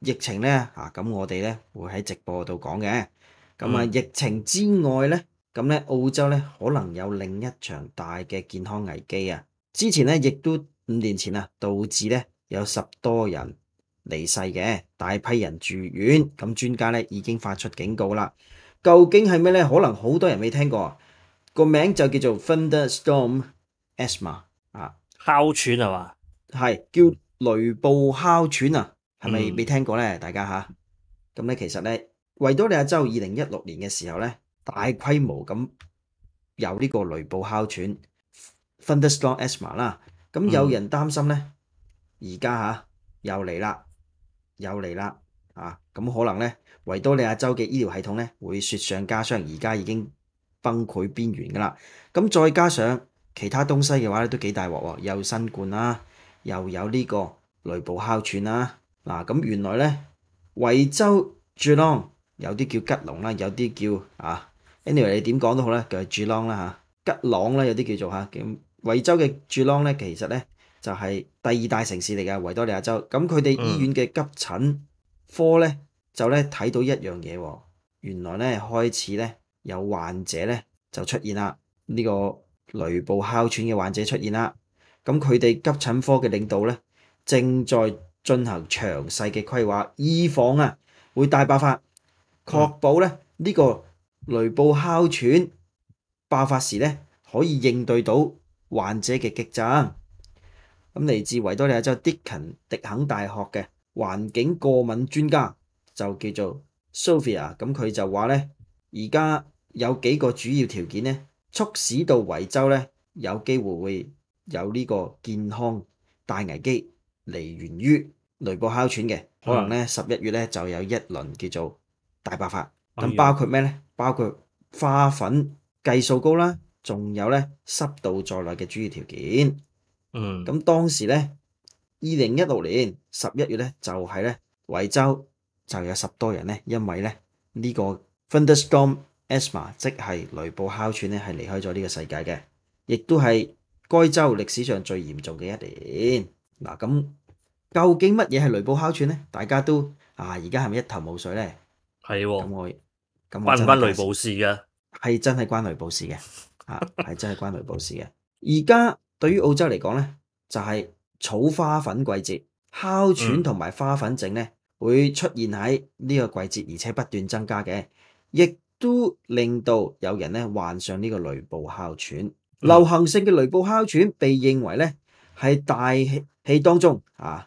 疫情咧吓，咁我哋咧会喺直播度讲嘅。咁啊，疫情之外咧，咁咧澳洲咧可能有另一场大嘅健康危机啊。之前咧亦都五年前啊，导致咧有十多人离世嘅，大批人住院。咁专家咧已经发出警告啦。究竟系咩咧？可能好多人未听过个名就叫做 Thunderstorm Asthma 啊，哮喘系嘛？系叫雷暴哮喘啊！系咪未听过咧？大家吓，咁咧其实咧，维多利亚州二零一六年嘅时候咧，大规模咁有呢个雷暴哮喘 （Thunderstorm asthma） 啦，咁有人担心咧，而家吓又嚟啦，又嚟啦，啊，咁可能咧，维多利亚州嘅医疗系统咧会雪上加霜，而家已经崩溃边缘噶啦，咁再加上其他东西嘅话咧，都几大镬，又新冠啦，又有呢个雷暴哮喘啦。嗱咁原來咧，惠州 g o l o n 有啲叫吉隆啦，有啲叫啊，anyway 你點講都好咧，叫係 g l o n 啦嚇。吉朗咧有啲叫做嚇咁。惠州嘅 g o l o n 咧，其實咧就係第二大城市嚟嘅維多利亞州。咁佢哋醫院嘅急診科咧，就咧睇到一樣嘢喎。原來咧開始咧有患者咧就出現啦，呢個雷暴哮喘嘅患者出現啦。咁佢哋急診科嘅領導咧正在。進行詳細嘅規劃，以防啊會大爆發，確保咧呢個雷暴哮喘爆發時咧可以應對到患者嘅激增。咁嚟自維多利亞州迪肯迪肯大學嘅環境過敏專家就叫做 Sophia，咁佢就話咧，而家有幾個主要條件咧，促使到維州咧有機會會有呢個健康大危機嚟源於。雷暴哮喘嘅，可能咧十一月咧就有一轮叫做大爆发，咁包括咩咧？包括花粉计数高啦，仲有咧湿度在内嘅主要条件。嗯，咁当时咧二零一六年十一月咧就系咧惠州就有十多人咧因为咧呢个 f e n d e r s t o m asthma 即系雷暴哮喘咧系离开咗呢个世界嘅，亦都系该州历史上最严重嘅一年。嗱咁。究竟乜嘢系雷暴哮喘咧？大家都啊，而家系咪一头雾水咧？系咁，我咁关唔关雷暴事噶？系真系关雷暴事嘅，啊，系真系关雷暴事嘅。而家对于澳洲嚟讲咧，就系草花粉季节哮喘同埋花粉症咧，会出现喺呢个季节，而且不断增加嘅，亦都令到有人咧患上呢个雷暴哮喘。流行性嘅雷暴哮喘被认为咧系大气当中啊。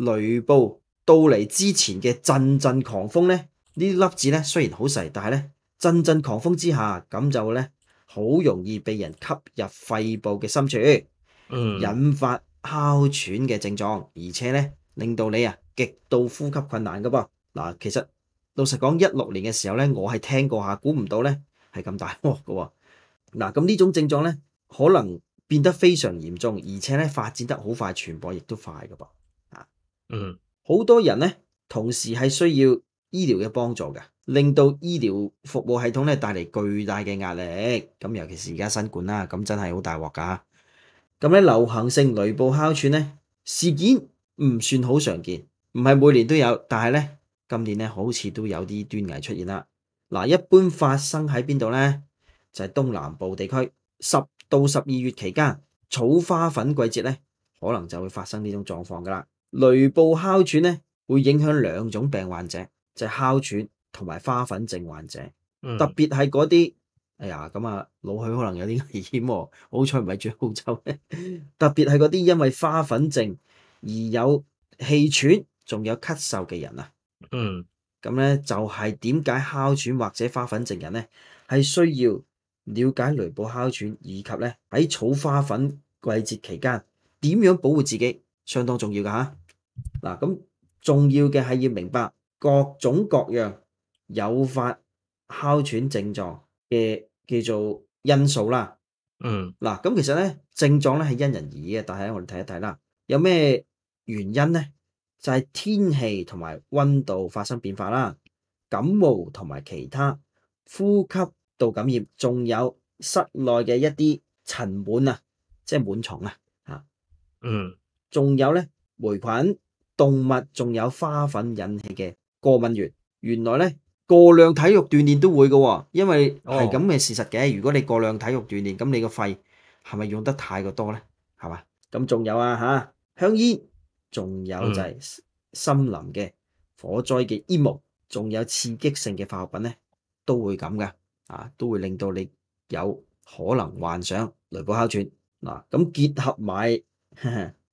雷暴到嚟之前嘅陣陣狂風呢，呢粒子呢雖然好細，但係呢陣陣狂風之下咁就呢好容易被人吸入肺部嘅深處，引發哮喘嘅症狀，而且呢令到你啊極度呼吸困難噶噃嗱。其實老實講一六年嘅時候呢，我係聽過下，估唔到呢係咁大镬噶。喎嗱。咁呢種症狀呢，可能變得非常嚴重，而且呢發展得好快，傳播亦都快噶噃。嗯，好多人咧，同时系需要医疗嘅帮助嘅，令到医疗服务系统咧带嚟巨大嘅压力。咁尤其是而家新冠啦，咁真系好大镬噶。咁咧，流行性雷暴哮喘咧事件唔算好常见，唔系每年都有，但系咧今年咧好似都有啲端倪出现啦。嗱，一般发生喺边度咧，就系东南部地区，十到十二月期间草花粉季节咧，可能就会发生呢种状况噶啦。雷暴哮喘咧，會影響兩種病患者，就係哮喘同埋花粉症患者。特別係嗰啲，哎呀，咁啊，老许可能有啲危險喎。好彩唔係住澳洲，特別係嗰啲因為花粉症而有氣喘，仲有咳嗽嘅人啊。嗯，咁咧就係點解哮喘或者花粉症人咧，係需要了解雷暴哮喘，以及咧喺草花粉季節期間點樣保護自己。相当重要噶吓，嗱咁重要嘅系要明白各种各样诱发哮喘症状嘅叫做因素啦。嗯，嗱咁其实咧症状咧系因人而异嘅，但系我哋睇一睇啦，有咩原因咧？就系天气同埋温度发生变化啦，感冒同埋其他呼吸道感染，仲有室内嘅一啲尘螨啊，即系螨虫啊，吓，嗯。仲有咧，霉菌、动物，仲有花粉引起嘅过敏源。原来咧，过量体育锻炼都会嘅，因为系咁嘅事实嘅。如果你过量体育锻炼，咁你个肺系咪用得太过多咧？系嘛？咁仲有啊，吓香烟，仲有就系森林嘅火灾嘅烟雾，仲有刺激性嘅化学品咧，都会咁噶，啊，都会令到你有可能患上雷暴哮喘。嗱，咁结合埋。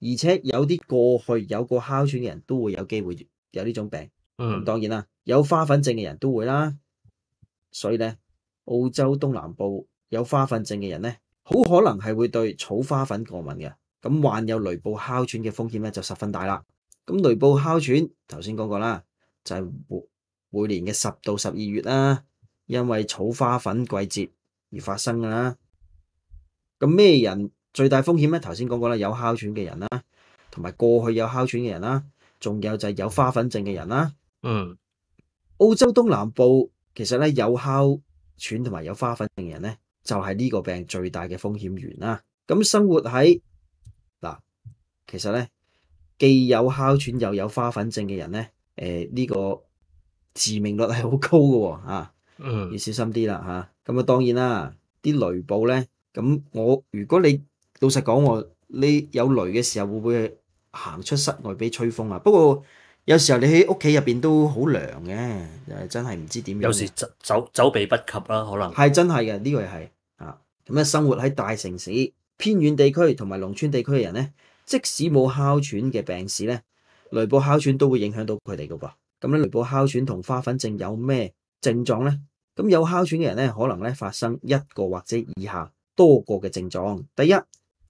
而且有啲過去有過哮喘嘅人都會有機會有呢種病。嗯，當然啦，有花粉症嘅人都會啦。所以咧，澳洲東南部有花粉症嘅人咧，好可能係會對草花粉過敏嘅。咁患有雷暴哮喘嘅風險咧就十分大啦。咁雷暴哮喘頭先講過啦，就係每每年嘅十到十二月啦，因為草花粉季節而發生㗎啦。咁咩人？最大風險咧，頭先講過啦，有哮喘嘅人啦，同埋過去有哮喘嘅人啦，仲有就係有花粉症嘅人啦。嗯，澳洲東南部其實咧有哮喘同埋有花粉症嘅人咧，就係呢個病最大嘅風險源啦。咁生活喺嗱，其實咧既有哮喘又有花粉症嘅人咧，誒呢個致命率係好高嘅喎啊，要小心啲啦嚇。咁啊當然啦，啲雷暴咧，咁我如果你老实讲我，你有雷嘅时候会唔会行出室外俾吹风啊？不过有时候你喺屋企入边都好凉嘅，真系唔知点样。有时走走走避不及啦，可能系真系嘅呢个系啊。咁咧，生活喺大城市、偏远地区同埋农村地区嘅人咧，即使冇哮喘嘅病史咧，雷暴哮喘都会影响到佢哋噶噃。咁咧，雷暴哮喘同花粉症有咩症状咧？咁有哮喘嘅人咧，可能咧发生一个或者以下多个嘅症状。第一，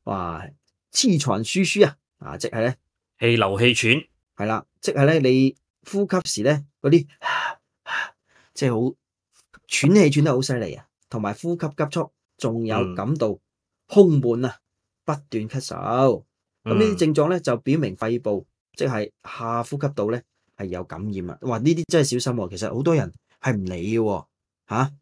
哇！黐肠输输啊，啊即系咧气流气喘系啦，即系咧你呼吸时咧嗰啲 即系好喘气喘得好犀利啊，同埋呼吸急促，仲有感到胸闷啊，不断咳嗽。咁呢啲症状咧就表明肺部即系下呼吸道咧系有感染啊！哇！呢啲真系小心，其实好多人系唔理嘅吓。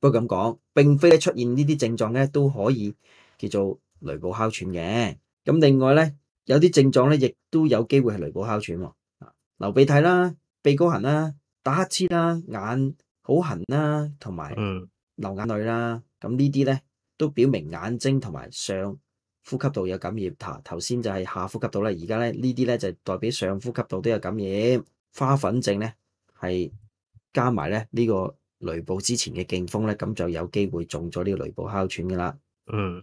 不过咁讲，并非咧出现呢啲症状咧都可以叫做。雷暴哮喘嘅，咁另外咧，有啲症狀咧，亦都有機會係雷暴哮喘喎。流鼻涕啦，鼻高痕啦，打乞嗤啦，眼好痕啦，同埋流眼淚啦，咁呢啲咧都表明眼睛同埋上呼吸道有感染。哈，頭先就係下呼吸道啦，而家咧呢啲咧就代表上呼吸道都有感染。花粉症咧係加埋咧呢個雷暴之前嘅勁風咧，咁就有機會中咗呢個雷暴哮喘噶啦。嗯。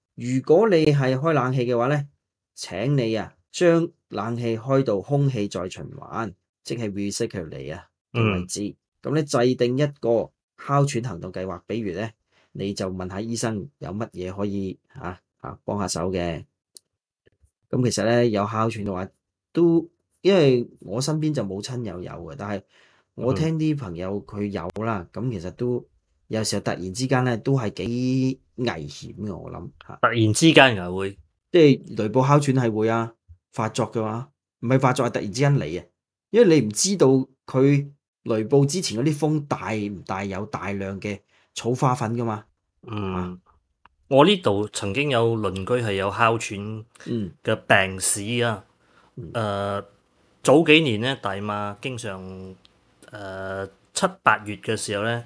如果你係開冷氣嘅話咧，請你啊將冷氣開到空氣再循環，即係 recycle 嚟啊位置。咁咧制定一個哮喘行動計劃，比如咧你就問下醫生有乜嘢可以嚇嚇幫下手嘅。咁其實咧有哮喘嘅話都，因為我身邊就冇親友有嘅，但係我聽啲朋友佢有啦。咁其實都。有時候突然之間咧，都係幾危險嘅。我諗嚇，突然之間又會即係雷暴哮喘係會啊發作嘅話，唔係發作係突然之間嚟啊，因為你唔知道佢雷暴之前嗰啲風大唔大，有大量嘅草花粉噶嘛。嗯，我呢度曾經有鄰居係有哮喘嘅病史啊。誒早幾年咧，大媽經常誒七八月嘅時候咧。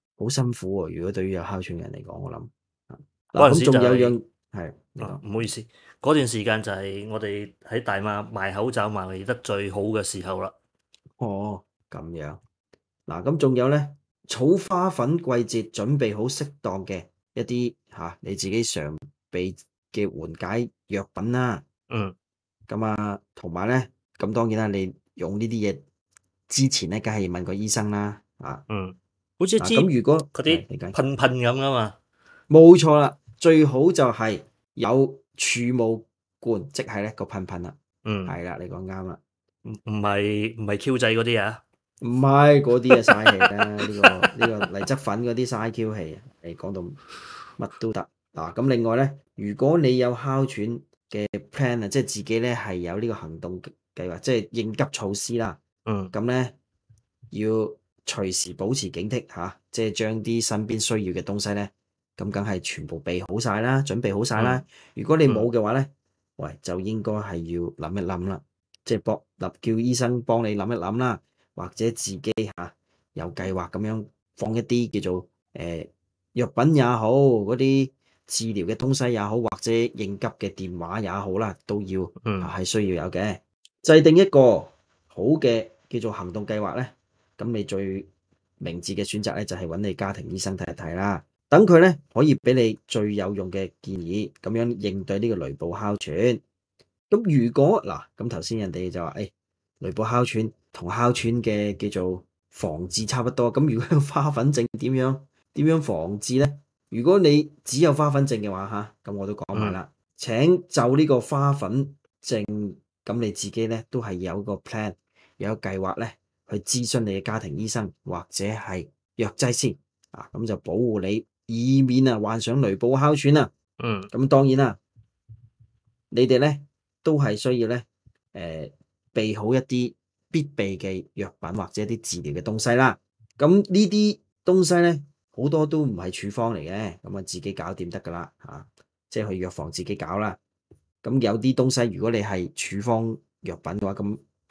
好辛苦喎！如果對於有哮喘嘅人嚟講，我諗嗱咁，仲有樣系唔好意思，嗰段時間就係我哋喺大馬卖口罩卖得最好嘅時候啦。哦，咁樣嗱，咁仲有咧，草花粉季節準備好適當嘅一啲嚇你自己常備嘅緩解藥品啦。嗯，咁啊，同埋咧，咁當然啦，你用呢啲嘢之前咧，梗係問個醫生啦。啊，嗯。好似咁如果嗰啲喷喷咁啊嘛，冇错啦，最好就系有储物罐，即系咧个喷喷啦。嗯，系啦，你讲啱啦。唔唔系唔系 Q 仔嗰啲啊？唔系嗰啲啊，嘥气啦！呢个呢个嚟执粉嗰啲嘥 Q 气，啊，你讲到乜都得嗱。咁另外咧，如果你有哮喘嘅 plan 啊，即系自己咧系有呢个行动计划，即系应急措施啦。嗯，咁咧要。隨時保持警惕嚇，即係將啲身邊需要嘅東西咧，咁梗係全部備好晒啦，準備好晒啦。如果你冇嘅話咧，喂，就應該係要諗一諗啦，即係博立叫醫生幫你諗一諗啦，或者自己嚇有計劃咁樣放一啲叫做誒藥品也好，嗰啲治療嘅東西也好，或者應急嘅電話也好啦，都要係需要有嘅。制定一個好嘅叫做行動計劃咧。咁你最明智嘅選擇咧，就係揾你家庭醫生睇一睇啦。等佢咧可以俾你最有用嘅建議，咁樣應對呢個雷暴哮喘。咁如果嗱，咁頭先人哋就話，誒雷暴哮喘同哮喘嘅叫做防治差不多。咁如果花粉症點樣 點樣防治咧？如果你只有花粉症嘅話嚇，咁我都講埋啦。請就呢個花粉症，咁你自己咧都係有個 plan，有計劃咧。去諮詢你嘅家庭醫生或者係藥劑先啊，咁就保護你，以免啊患上雷暴哮喘啊。嗯，咁當然啦，你哋咧都係需要咧誒備好一啲必備嘅藥品或者一啲治療嘅東西啦。咁呢啲東西咧好多都唔係處方嚟嘅，咁啊自己搞掂得㗎啦嚇，即係去藥房自己搞啦。咁有啲東西如果你係處方藥品嘅話，咁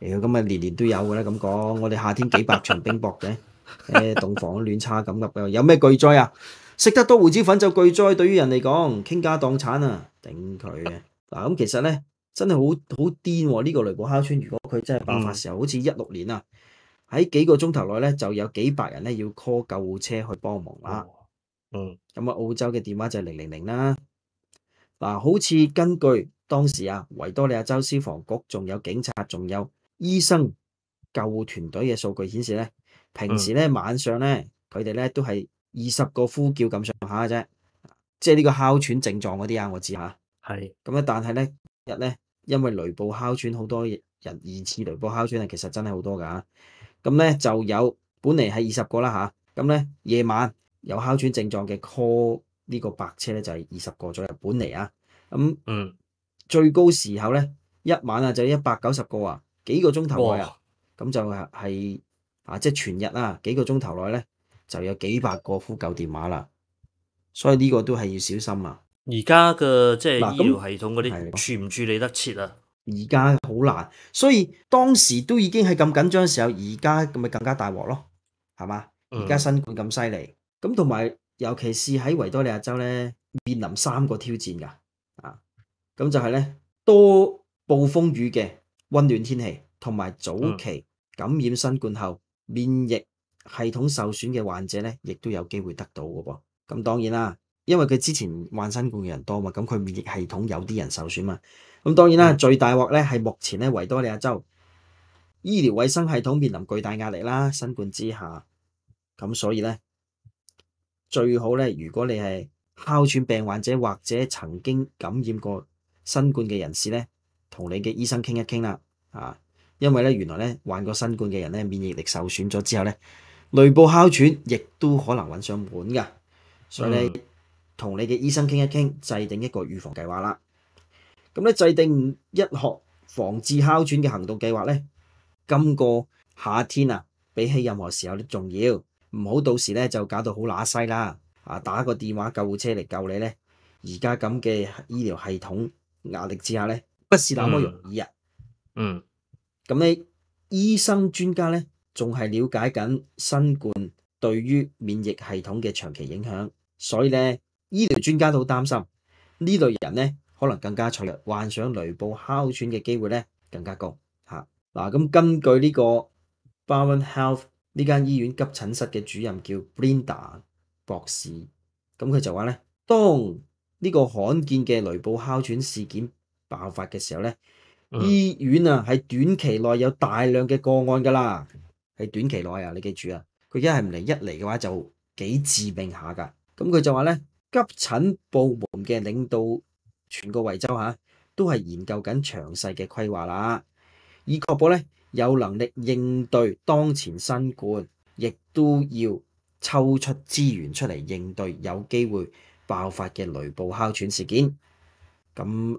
咁啊，年年都有嘅啦。咁講，我哋夏天幾百場冰雹嘅，誒洞房亂差咁噏嘅。有咩巨災啊？食得多胡椒粉就巨災，對於人嚟講，傾家蕩產啊，頂佢嘅。嗱，咁其實咧，真係好好癲喎。呢個雷暴哮喘，如果佢真係爆發時候，好似一六年啊，喺幾個鐘頭內咧，就有幾百人咧要 call 救護車去幫忙啦。嗯。咁啊，澳洲嘅電話就係零零零啦。嗱，好似根據當時啊，維多利亞州消防局仲有警察仲有。醫生救護團隊嘅數據顯示咧，平時咧晚上咧佢哋咧都係二十個呼叫咁上下嘅啫，即係呢個哮喘症狀嗰啲啊，我知嚇。係。咁咧，但係咧日咧，因為雷暴哮喘，好多人二次雷暴哮喘啊，其實真係好多㗎嚇。咁咧就有本嚟係二十個啦嚇。咁咧夜晚有哮喘症狀嘅 call 呢個白車咧就係二十個咗右本嚟啊。咁嗯，最高時候咧一晚啊就一百九十個啊。几个钟头内啊，咁就系啊，即系全日啊，几个钟头内咧，就有几百个呼救电话啦。所以呢个都系要小心啊。而家嘅即系医疗系统嗰啲，注唔处理得切啊？而家好难，所以当时都已经系咁紧张嘅时候，而家咪更加大镬咯，系嘛？而家新冠咁犀利，咁同埋尤其是喺维多利亚州咧，面临三个挑战噶，啊，咁就系咧多暴风雨嘅。温暖天氣同埋早期感染新冠後免疫系統受損嘅患者咧，亦都有機會得到嘅噃。咁當然啦，因為佢之前患新冠嘅人多嘛，咁佢免疫系統有啲人受損嘛。咁當然啦，最大镬咧係目前咧維多利亞州醫療卫生系統面臨巨大壓力啦。新冠之下，咁所以咧最好咧，如果你係哮喘病患者或者曾經感染過新冠嘅人士咧。同你嘅医生倾一倾啦，啊，因为咧原来咧患过新冠嘅人咧免疫力受损咗之后咧，雷部哮喘亦都可能揾上门噶。所以咧同你嘅医生倾一倾，制定一个预防计划啦。咁咧制定一学防治哮喘嘅行动计划咧，今个夏天啊，比起任何时候都重要，唔好到时咧就搞到好乸西啦，啊打个电话救护车嚟救你咧，而家咁嘅医疗系统压力之下咧。不是那么容易啊。嗯，咁咧，医生专家咧，仲系了解紧新冠对于免疫系统嘅长期影响，所以咧医疗专家都好担心呢类人咧，可能更加脆弱，患上雷暴哮喘嘅机会咧更加高吓嗱。咁根据呢个 b a r w o n Health 呢间医院急诊室嘅主任叫 b r e n d a 博士，咁佢就话咧，当呢个罕见嘅雷暴哮喘事件。爆發嘅時候咧，醫院啊喺短期內有大量嘅個案㗎啦，喺短期內啊，你記住啊，佢一係唔嚟，一嚟嘅話就幾致命下㗎。咁佢就話咧，急診部門嘅領導，全個惠州啊、都係研究緊詳細嘅規劃啦，以确保咧有能力應對當前新冠，亦都要抽出資源出嚟應對有機會爆發嘅雷暴哮喘事件。咁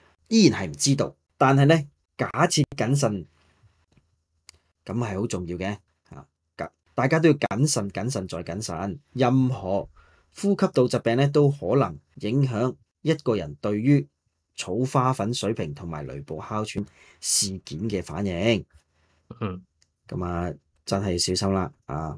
依然係唔知道，但係咧，假設謹慎咁係好重要嘅大家都要謹慎、謹慎再謹慎。任何呼吸道疾病咧，都可能影響一個人對於草花粉水平同埋雷暴哮喘事件嘅反應。嗯，咁啊，真係小心啦啊！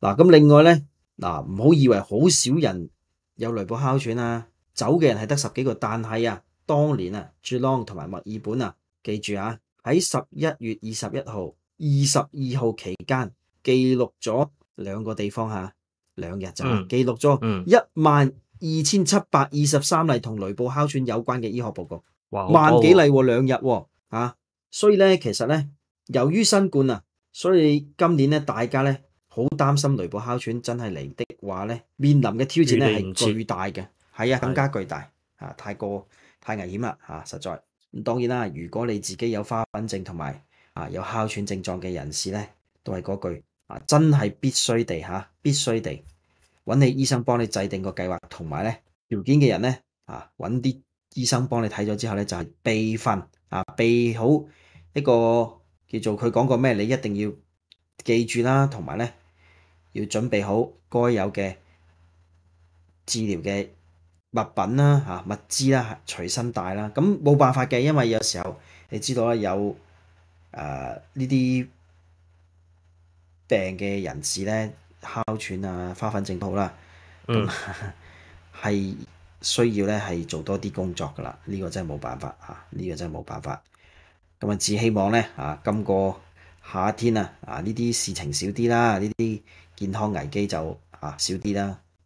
嗱，咁另外咧，嗱唔好以為好少人有雷暴哮喘啊，走嘅人係得十幾個，但係啊～当年啊，n g 同埋墨尔本啊，记住啊，喺十一月二十一号、二十二号期间记录咗两个地方吓，两日就记录咗一万二千七百二十三例同雷暴哮喘有关嘅医学报告，万几例两日啊，所以咧，其实咧，由于新冠啊，所以今年咧，大家咧好担心雷暴哮喘真系嚟的话咧，面临嘅挑战咧系巨大嘅，系啊，更加巨大啊，太过。太危险啦，啊，实在。咁当然啦，如果你自己有花粉症同埋啊有哮喘症状嘅人士咧，都系嗰句啊，真系必须地吓，必须地揾你医生帮你制定个计划，同埋咧条件嘅人咧啊，揾啲医生帮你睇咗之后咧就系备份啊，备好一个叫做佢讲过咩，你一定要记住啦，同埋咧要准备好该有嘅治疗嘅。物品啦嚇，物資啦，隨身帶啦，咁冇辦法嘅，因為有時候你知道啦，有誒呢啲病嘅人士咧哮喘啊、花粉症都好啦，咁係需要咧係做多啲工作噶啦，呢個真係冇辦法啊！呢個真係冇辦法，咁啊只希望咧啊，今個夏天啊啊呢啲事情少啲啦，呢啲健康危機就啊少啲啦。